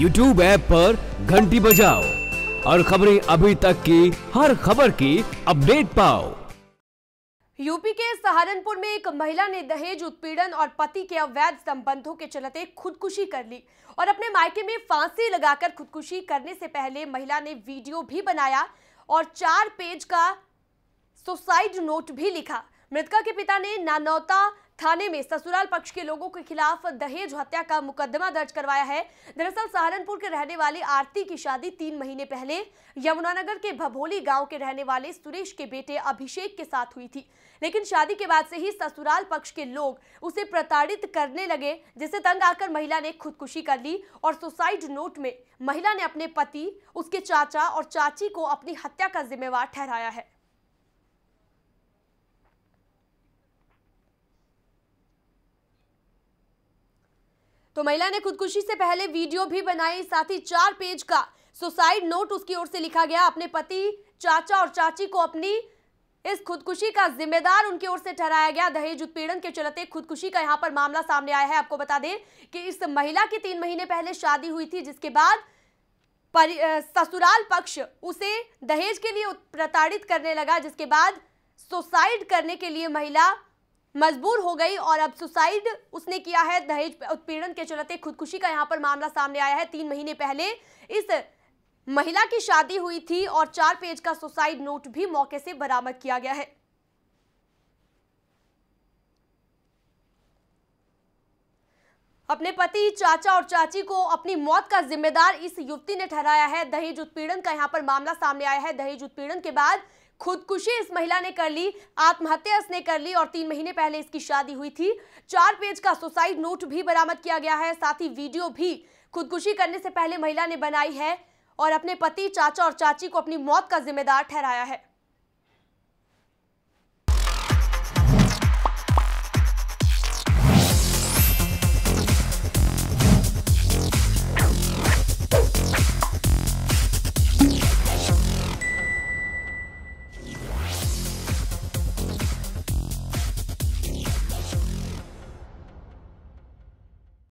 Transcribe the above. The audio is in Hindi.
यूट्यूब ऐप पर घंटी बजाओ और खबरें अभी तक की हर खबर की अपडेट पाओ यूपी के सहारनपुर में एक महिला ने दहेज उत्पीड़न और पति के अवैध संबंधों के चलते खुदकुशी कर ली और अपने मायके में फांसी लगाकर खुदकुशी करने से पहले महिला ने वीडियो भी बनाया और चार पेज का सुसाइड नोट भी लिखा मृतका के पिता ने नानौता थाने में ससुराल पक्ष के लोगों के खिलाफ दहेज हत्या का मुकदमा दर्ज करवाया है दरअसल सहारनपुर के रहने वाले आरती की शादी तीन महीने पहले यमुनानगर के भभोली गांव के रहने वाले सुरेश के बेटे अभिषेक के साथ हुई थी लेकिन शादी के बाद से ही ससुराल पक्ष के लोग उसे प्रताड़ित करने लगे जिसे तंग आकर महिला ने खुदकुशी कर ली और सुसाइड नोट में महिला ने अपने पति उसके चाचा और चाची को अपनी हत्या का जिम्मेवार ठहराया है तो महिला ने खुदकुशी से पहले वीडियो भी बनाई साथ ही चार पेज का सुसाइड नोट उसकी ओर से लिखा गया अपने पति चाचा और चाची को अपनी इस खुदकुशी का जिम्मेदार उनकी ओर से ठहराया गया दहेज उत्पीड़न के चलते खुदकुशी का यहां पर मामला सामने आया है आपको बता दें कि इस महिला की तीन महीने पहले शादी हुई थी जिसके बाद ससुराल पक्ष उसे दहेज के लिए प्रताड़ित करने लगा जिसके बाद सुसाइड करने के लिए महिला मजबूर हो गई और अब सुसाइड उसने किया है दहेज उत्पीड़न के चलते खुदकुशी का यहाँ पर मामला सामने आया है तीन महीने पहले इस महिला की शादी हुई थी और चार पेज का सुसाइड नोट भी मौके से बरामद किया गया है अपने पति चाचा और चाची को अपनी मौत का जिम्मेदार इस युवती ने ठहराया है दहेज उत्पीड़न का यहां पर मामला सामने आया है दहेज उत्पीड़न के बाद खुदकुशी इस महिला ने कर ली आत्महत्या इसने कर ली और तीन महीने पहले इसकी शादी हुई थी चार पेज का सुसाइड नोट भी बरामद किया गया है साथ ही वीडियो भी खुदकुशी करने से पहले महिला ने बनाई है और अपने पति चाचा और चाची को अपनी मौत का जिम्मेदार ठहराया है